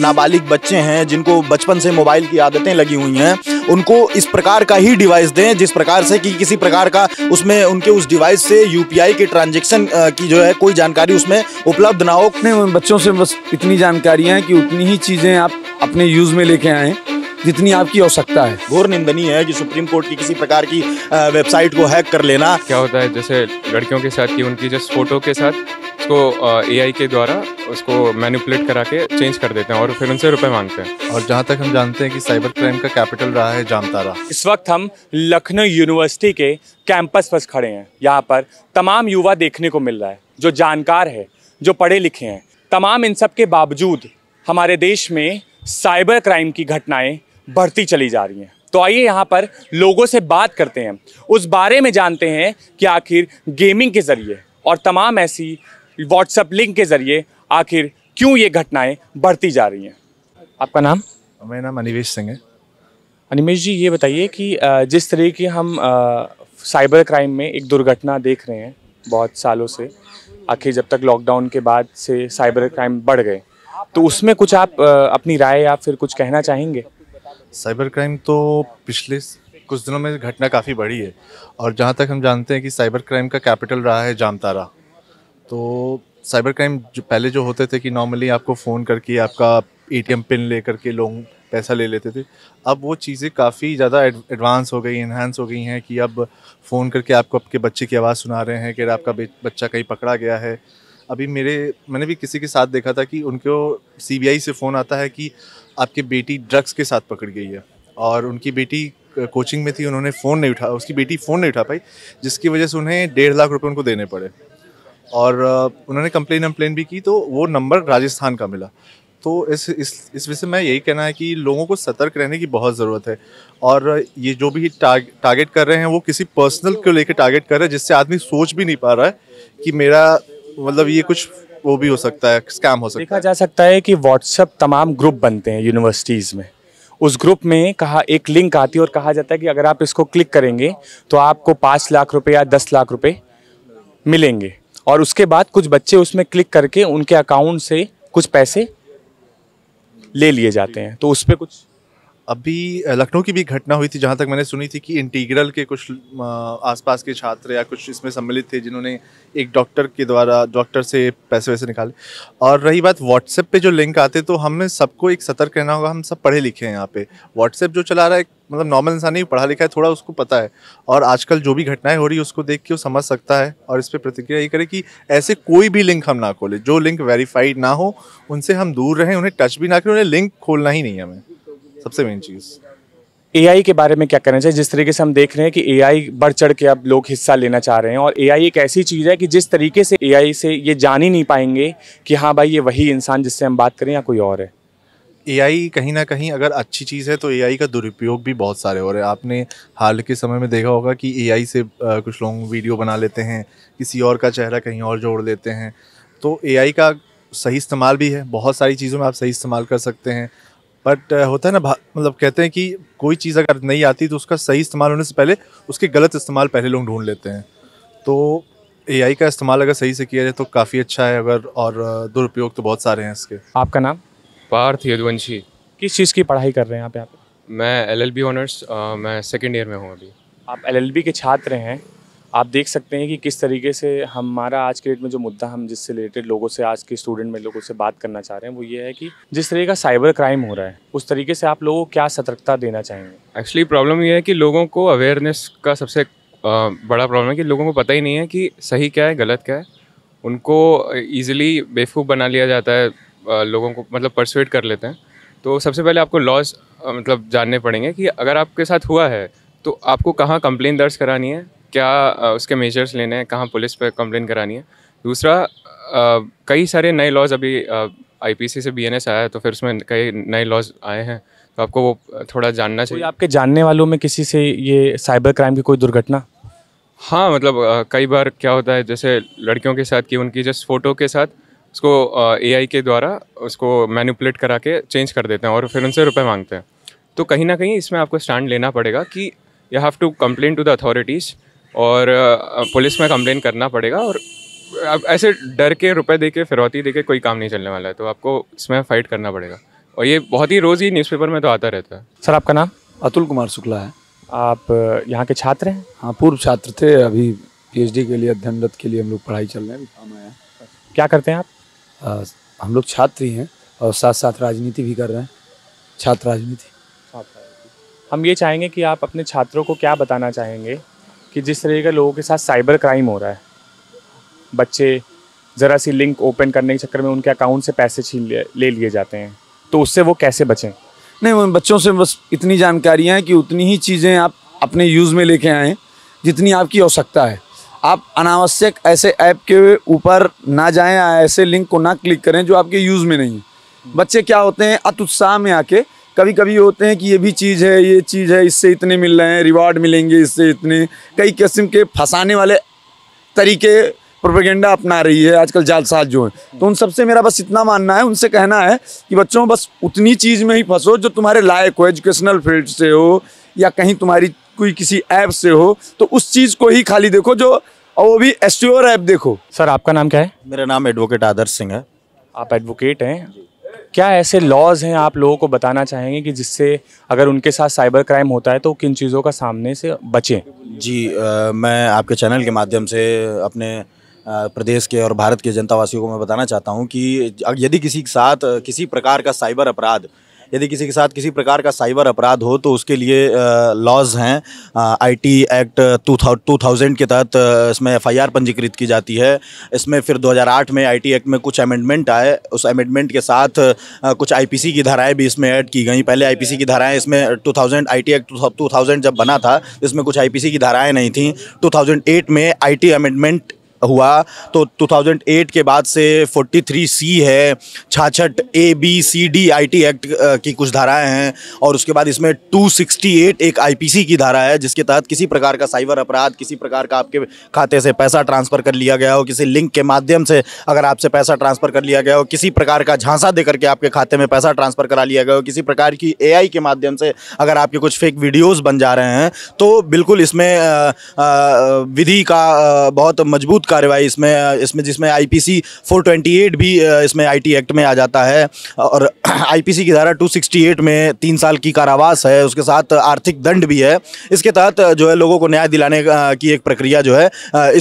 नाबालिग बच्चे हैं जिनको बचपन से मोबाइल की आदतें लगी हुई हैं उनको इस प्रकार का ही डिवाइस दें जिस प्रकार से कि किसी प्रकार का उसमें उनके उस डिवाइस से यूपीआई के ट्रांजेक्शन की जो है कोई जानकारी उसमें उपलब्ध ना हो अपने बच्चों से बस इतनी जानकारियाँ हैं कि उतनी ही चीज़ें आप अपने यूज़ में लेके आएँ जितनी आपकी आवश्यकता है घोर निंदनीय है कि सुप्रीम कोर्ट की किसी प्रकार की वेबसाइट को हैक कर लेना क्या होता है जैसे लड़कियों के साथ की उनकी जस्ट फोटो के साथ उसको ए के द्वारा उसको मैनिपुलेट करा के चेंज कर देते हैं और फिर उनसे रुपए मांगते हैं और जहाँ तक हम जानते हैं कि साइबर क्राइम का कैपिटल रहा है जामतारा इस वक्त हम लखनऊ यूनिवर्सिटी के कैंपस पर खड़े हैं यहाँ पर तमाम युवा देखने को मिल रहा है जो जानकार है जो पढ़े लिखे हैं तमाम इन सब के बावजूद हमारे देश में साइबर क्राइम की घटनाएँ बढ़ती चली जा रही हैं तो आइए यहाँ पर लोगों से बात करते हैं उस बारे में जानते हैं कि आखिर गेमिंग के ज़रिए और तमाम ऐसी व्हाट्सएप लिंक के ज़रिए आखिर क्यों ये घटनाएं बढ़ती जा रही हैं आपका नाम मेरा नाम अनिवेश सिंह है अनिमेश जी ये बताइए कि जिस तरह की हम साइबर क्राइम में एक दुर्घटना देख रहे हैं बहुत सालों से आखिर जब तक लॉकडाउन के बाद से साइबर क्राइम बढ़ गए तो उसमें कुछ आप अपनी राय या फिर कुछ कहना चाहेंगे साइबर क्राइम तो पिछले कुछ दिनों में घटना काफ़ी बढ़ी है और जहाँ तक हम जानते हैं कि साइबर क्राइम का कैपिटल रहा है जामतारा तो साइबर क्राइम जो पहले जो होते थे कि नॉर्मली आपको फ़ोन करके आपका एटीएम पिन ले करके लोग पैसा ले लेते थे अब वो चीज़ें काफ़ी ज़्यादा एडवांस हो गई इन्हांस हो गई हैं कि अब फ़ोन करके आपको आपके बच्चे की आवाज़ सुना रहे हैं कि आपका बच्चा कहीं पकड़ा गया है अभी मेरे मैंने भी किसी के साथ देखा था कि उनको सीबीआई से फ़ोन आता है कि आपकी बेटी ड्रग्स के साथ पकड़ गई है और उनकी बेटी कोचिंग में थी उन्होंने फ़ोन नहीं उठा उसकी बेटी फ़ोन नहीं उठा पाई जिसकी वजह से उन्हें डेढ़ लाख रुपये उनको देने पड़े और उन्होंने कंप्लेन वम्प्लेन भी की तो वो नंबर राजस्थान का मिला तो इस इस इस से मैं यही कहना है कि लोगों को सतर्क रहने की बहुत ज़रूरत है और ये जो भी टार, टारगेट कर रहे हैं वो किसी पर्सनल को लेकर टारगेट कर रहे हैं जिससे आदमी सोच भी नहीं पा रहा है कि मेरा मतलब ये कुछ वो भी हो सकता है स्कैम हो सकता देखा है देखा जा सकता है कि व्हाट्सअप तमाम ग्रुप बनते हैं यूनिवर्सिटीज़ में उस ग्रुप में कहा एक लिंक आती है और कहा जाता है कि अगर आप इसको क्लिक करेंगे तो आपको पाँच लाख रुपये या दस लाख रुपये मिलेंगे और उसके बाद कुछ बच्चे उसमें क्लिक करके उनके अकाउंट से कुछ पैसे ले लिए जाते हैं तो उस पर कुछ अभी लखनऊ की भी घटना हुई थी जहाँ तक मैंने सुनी थी कि इंटीग्रल के कुछ आसपास के छात्र या कुछ इसमें सम्मिलित थे जिन्होंने एक डॉक्टर के द्वारा डॉक्टर से पैसे वैसे निकाले और रही बात व्हाट्सएप पे जो लिंक आते तो हमें सबको एक सतर्क रहना होगा हम सब पढ़े लिखे हैं यहाँ पे व्हाट्सएप जो चला रहा है मतलब नॉर्मल इंसान नहीं पढ़ा लिखा है थोड़ा उसको पता है और आजकल जो भी घटनाएं हो रही है उसको देख के वो समझ सकता है और इस पर प्रतिक्रिया ये करे कि ऐसे कोई भी लिंक हम ना खोलें जो लिंक वेरीफाइड ना हो उनसे हम दूर रहें उन्हें टच भी ना करें उन्हें लिंक खोलना ही नहीं हमें सबसे मेन चीज़ एआई के बारे में क्या करना चाहिए जिस तरीके से हम देख रहे हैं कि एआई बढ़ चढ़ के अब लोग हिस्सा लेना चाह रहे हैं और एआई एक ऐसी चीज़ है कि जिस तरीके से एआई से ये जान ही नहीं पाएंगे कि हाँ भाई ये वही इंसान जिससे हम बात करें या कोई और है ए कहीं ना कहीं अगर अच्छी चीज़ है तो ए का दुरुपयोग भी बहुत सारे हो रहे हैं आपने हाल के समय में देखा होगा कि ए से कुछ लोग वीडियो बना लेते हैं किसी और का चेहरा कहीं और जोड़ लेते हैं तो ए का सही इस्तेमाल भी है बहुत सारी चीज़ों में आप सही इस्तेमाल कर सकते हैं बट uh, होता है ना मतलब कहते हैं कि कोई चीज़ अगर नहीं आती तो उसका सही इस्तेमाल होने से पहले उसके गलत इस्तेमाल पहले लोग ढूंढ लेते हैं तो एआई का इस्तेमाल अगर सही से किया जाए तो काफ़ी अच्छा है अगर और uh, दुरुपयोग तो बहुत सारे हैं इसके आपका नाम पार्थ यदुवंशी किस चीज़ की पढ़ाई कर रहे हैं आप यहाँ पे मैं एल एल बी ऑनर्स मैं सेकेंड ईयर में हूँ अभी आप एल एल बी के छात्र हैं आप देख सकते हैं कि किस तरीके से हमारा आज के डेट में जो मुद्दा हम जिससे रिलेटेड लोगों से आज के स्टूडेंट में लोगों से बात करना चाह रहे हैं वो ये है कि जिस तरीके का साइबर क्राइम हो रहा है उस तरीके से आप लोगों को क्या सतर्कता देना चाहेंगे एक्चुअली प्रॉब्लम ये है कि लोगों को अवेयरनेस का सबसे बड़ा प्रॉब्लम है कि लोगों को पता ही नहीं है कि सही क्या है गलत क्या है उनको ईजिली बेवकूफ़ बना लिया जाता है लोगों को मतलब परसुएट कर लेते हैं तो सबसे पहले आपको लॉज मतलब जानने पड़ेंगे कि अगर आपके साथ हुआ है तो आपको कहाँ कंप्लेन दर्ज करानी है क्या उसके मेजर्स लेने हैं कहाँ पुलिस पर कंप्लेन करानी है दूसरा कई सारे नए लॉज अभी आईपीसी से बीएनएस आया है तो फिर उसमें कई नए लॉज आए हैं तो आपको वो थोड़ा जानना चाहिए आपके जानने वालों में किसी से ये साइबर क्राइम की कोई दुर्घटना हाँ मतलब कई बार क्या होता है जैसे लड़कियों के साथ कि उनकी जस्ट फ़ोटो के साथ उसको आई के द्वारा उसको मैनिपुलेट करा के चेंज कर देते हैं और फिर उनसे रुपए मांगते हैं तो कहीं ना कहीं इसमें आपको स्टैंड लेना पड़ेगा कि you have to complain to the authorities और पुलिस में कंप्लेन करना पड़ेगा और अब ऐसे डर के रुपए दे के फिरौती दे के कोई काम नहीं चलने वाला है तो आपको इसमें फ़ाइट करना पड़ेगा और ये बहुत ही रोज़ ही न्यूज़पेपर में तो आता रहता है सर आपका नाम अतुल कुमार शुक्ला है आप यहाँ के छात्र हैं हाँ पूर्व छात्र थे अभी पीएचडी के लिए अध्ययनरत के लिए हम लोग पढ़ाई चल रहे हैं काम क्या करते हैं आप आ, हम लोग छात्र ही हैं और साथ साथ राजनीति भी कर रहे हैं छात्र राजनीति हम ये चाहेंगे कि आप अपने छात्रों को क्या बताना चाहेंगे कि जिस तरीके का लोगों के साथ साइबर क्राइम हो रहा है बच्चे ज़रा सी लिंक ओपन करने के चक्कर में उनके अकाउंट से पैसे छीन ले लिए जाते हैं तो उससे वो कैसे बचें नहीं उन बच्चों से बस इतनी जानकारियाँ हैं कि उतनी ही चीज़ें आप अपने यूज़ में लेके आएँ जितनी आपकी आवश्यकता है आप अनावश्यक ऐसे ऐप के ऊपर ना जाएं ऐसे लिंक को ना क्लिक करें जो आपके यूज़ में नहीं है बच्चे क्या होते हैं अतुत्साह में आके कभी कभी होते हैं कि ये भी चीज़ है ये चीज़ है इससे इतने मिल रहे हैं रिवार्ड मिलेंगे इससे इतने कई किस्म के फंसाने वाले तरीके प्रोपेगेंडा अपना रही है आजकल जालसाज जो है तो उन सबसे मेरा बस इतना मानना है उनसे कहना है कि बच्चों बस उतनी चीज़ में ही फंसो जो तुम्हारे लायक हो एजुकेशनल फील्ड से हो या कहीं तुम्हारी कोई किसी ऐप से हो तो उस चीज़ को ही खाली देखो जो और वो भी एस ऐप देखो सर आपका नाम क्या है मेरा नाम एडवोकेट आदर्श सिंह है आप एडवोकेट हैं क्या ऐसे लॉज हैं आप लोगों को बताना चाहेंगे कि जिससे अगर उनके साथ साइबर क्राइम होता है तो किन चीज़ों का सामने से बचें जी आ, मैं आपके चैनल के माध्यम से अपने प्रदेश के और भारत के जनतावासियों को मैं बताना चाहता हूं कि यदि किसी के साथ किसी प्रकार का साइबर अपराध यदि किसी के साथ किसी प्रकार का साइबर अपराध हो तो उसके लिए लॉज हैं आईटी एक्ट टू थाउजेंड के तहत इसमें एफआईआर पंजीकृत की जाती है इसमें फिर 2008 में आईटी एक्ट में कुछ अमेंडमेंट आए उस अमेंडमेंट के साथ कुछ आईपीसी की धाराएं भी इसमें ऐड की गई पहले आईपीसी की धाराएं इसमें 2000 आईटी एक्ट 2000 जब बना था इसमें कुछ आईपीसी की धाराएं नहीं थी 2008 में आईटी अमेंडमेंट हुआ तो 2008 के बाद से 43 सी है छाछठ A B C D T act की कुछ धाराएं हैं और उसके बाद इसमें 268 एक आईपीसी की धारा है जिसके तहत किसी प्रकार का साइबर अपराध किसी प्रकार का आपके खाते से पैसा ट्रांसफ़र कर लिया गया हो किसी लिंक के माध्यम से अगर आपसे पैसा ट्रांसफ़र कर लिया गया हो किसी प्रकार का झांसा दे करके आपके खाते में पैसा ट्रांसफ़र करा लिया गया हो किसी प्रकार की ए के माध्यम से अगर आपके कुछ फेक वीडियोज़ बन जा रहे हैं तो बिल्कुल इसमें विधि का बहुत मजबूत कार्रवाई इसमें इसमें जिसमें आईपीसी 428 भी इसमें आईटी एक्ट में आ जाता है और आईपीसी की धारा 268 में तीन साल की कारावास है उसके साथ आर्थिक दंड भी है इसके तहत जो है लोगों को न्याय दिलाने की एक प्रक्रिया जो है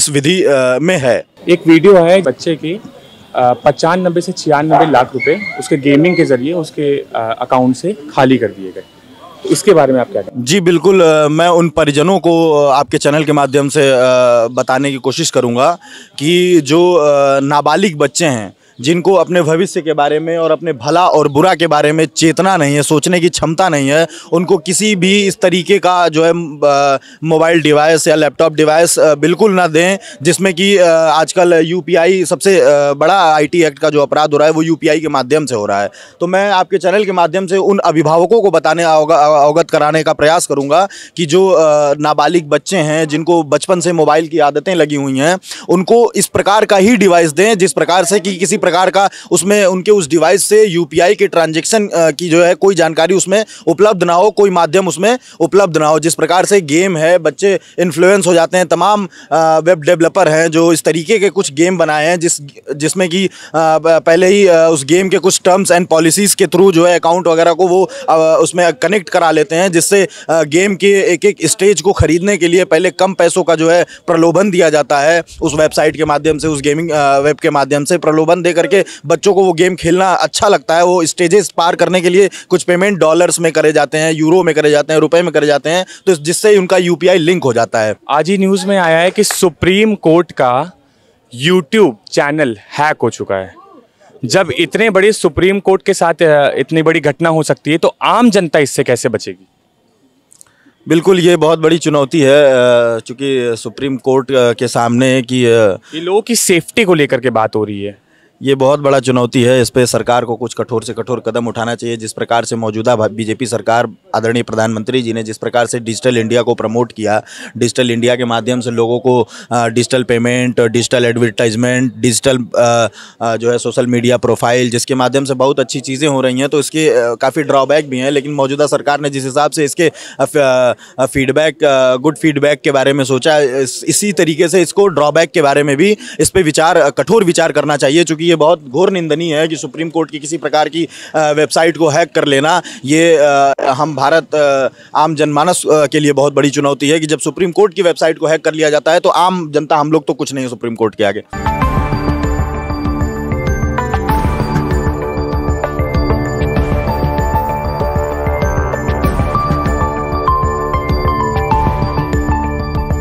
इस विधि में है एक वीडियो है बच्चे की पचानबे से छियानबे लाख रुपए उसके गेमिंग के जरिए उसके अकाउंट से खाली कर दिए गए इसके बारे में आप क्या कहें जी बिल्कुल मैं उन परिजनों को आपके चैनल के माध्यम से बताने की कोशिश करूँगा कि जो नाबालिग बच्चे हैं जिनको अपने भविष्य के बारे में और अपने भला और बुरा के बारे में चेतना नहीं है सोचने की क्षमता नहीं है उनको किसी भी इस तरीके का जो है मोबाइल डिवाइस या लैपटॉप डिवाइस बिल्कुल ना दें जिसमें कि आजकल यूपीआई सबसे बड़ा आईटी एक्ट का जो अपराध हो रहा है वो यू के माध्यम से हो रहा है तो मैं आपके चैनल के माध्यम से उन अभिभावकों को बताने अवगत कराने का प्रयास करूँगा कि जो नाबालिग बच्चे हैं जिनको बचपन से मोबाइल की आदतें लगी हुई हैं उनको इस प्रकार का ही डिवाइस दें जिस प्रकार से कि किसी प्रकार का उसमें उनके उस डिवाइस से यू के ट्रांजेक्शन की जो है कोई जानकारी उसमें उपलब्ध ना हो कोई माध्यम उसमें उपलब्ध ना हो जिस प्रकार से गेम है बच्चे इन्फ्लुएंस हो जाते हैं तमाम वेब डेवलपर हैं जो इस तरीके के कुछ गेम बनाए हैं जिस जिसमें कि पहले ही उस गेम के कुछ टर्म्स एंड पॉलिसीज़ के थ्रू जो है अकाउंट वगैरह को वो उसमें कनेक्ट करा लेते हैं जिससे गेम के एक एक स्टेज को ख़रीदने के लिए पहले कम पैसों का जो है प्रलोभन दिया जाता है उस वेबसाइट के माध्यम से उस गेमिंग वेब के माध्यम से प्रलोभन दे करके बच्चों को वो गेम खेलना अच्छा लगता है वो स्टेजेस पार करने के लिए कुछ पेमेंट डॉलर्स में करे जाते हैं यूरो में करे जाते हैं रुपए में करे जाते हैं तो जिससे उनका यू लिंक हो जाता है आज ही न्यूज़ में आया है कि सुप्रीम कोर्ट का यूट्यूब चैनल हैक हो चुका है जब इतने बड़े सुप्रीम कोर्ट के साथ इतनी बड़ी घटना हो सकती है तो आम जनता इससे कैसे बचेगी बिल्कुल ये बहुत बड़ी चुनौती है चूँकि सुप्रीम कोर्ट के सामने कि लोगों की सेफ्टी को लेकर के बात हो रही है ये बहुत बड़ा चुनौती है इस पर सरकार को कुछ कठोर से कठोर कदम उठाना चाहिए जिस प्रकार से मौजूदा बीजेपी सरकार आदरणीय प्रधानमंत्री जी ने जिस प्रकार से डिजिटल इंडिया को प्रमोट किया डिजिटल इंडिया के माध्यम से लोगों को digital payment digital advertisement digital जो है सोशल मीडिया प्रोफाइल जिसके माध्यम से बहुत अच्छी चीज़ें हो रही हैं तो इसके काफ़ी ड्रॉबैक भी हैं लेकिन मौजूदा सरकार ने जिस हिसाब से इसके फीडबैक गुड फीडबैक के बारे में सोचा इसी तरीके से इसको ड्रॉबैक के बारे में भी इस पर विचार कठोर विचार करना चाहिए चूँकि क्योंकि ये बहुत घोर निंदनीय है कि सुप्रीम कोर्ट की किसी प्रकार की वेबसाइट को हैक कर लेना ये हम भारत आम जनमानस के लिए बहुत बड़ी चुनौती है कि जब सुप्रीम कोर्ट की वेबसाइट को हैक कर लिया जाता है तो आम जनता हम लोग तो कुछ नहीं है सुप्रीम कोर्ट के आगे